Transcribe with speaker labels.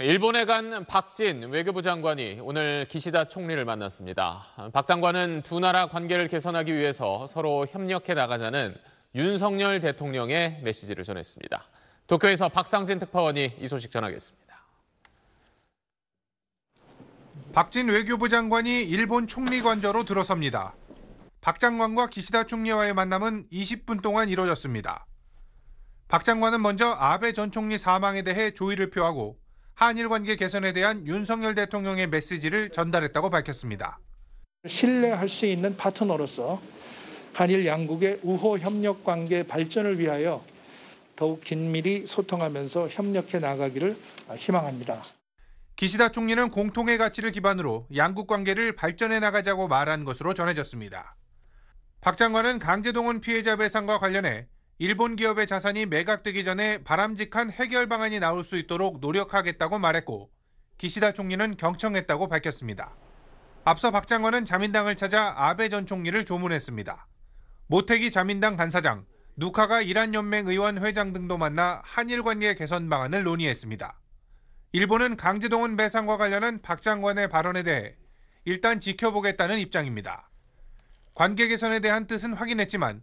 Speaker 1: 일본에 간 박진 외교부 장관이 오늘 기시다 총리를 만났습니다. 박 장관은 두 나라 관계를 개선하기 위해서 서로 협력해 나가자는 윤석열 대통령의 메시지를 전했습니다. 도쿄에서 박상진 특파원이 이 소식 전하겠습니다. 박진 외교부 장관이 일본
Speaker 2: 총리 관저로 들어섭니다. 박 장관과 기시다 총리와의 만남은 20분 동안 이뤄졌습니다. 박 장관은 먼저 아베 전 총리 사망에 대해 조의를 표하고 한일 관계 개선에 대한 윤석열 대통령의 메시지를 전달했다고 밝혔습니다. 신뢰할 수 있는 파트너로서 한일 양국의 우호 협력 관계 발전을 위하여 더욱 긴밀히 소통하면서 협력해 나가기를 희망합니다. 기시다 총리는 공통의 가치를 기반으로 양국 관계를 발전해 나가자고 말한 것으로 전해졌습니다. 박 장관은 강제동원 피해자 배상과 관련해 일본 기업의 자산이 매각되기 전에 바람직한 해결 방안이 나올 수 있도록 노력하겠다고 말했고 기시다 총리는 경청했다고 밝혔습니다. 앞서 박 장관은 자민당을 찾아 아베 전 총리를 조문했습니다. 모태기 자민당 간사장, 누카가 이란 연맹 의원 회장 등도 만나 한일 관계 개선 방안을 논의했습니다. 일본은 강제동원 배상과 관련한 박 장관의 발언에 대해 일단 지켜보겠다는 입장입니다. 관계 개선에 대한 뜻은 확인했지만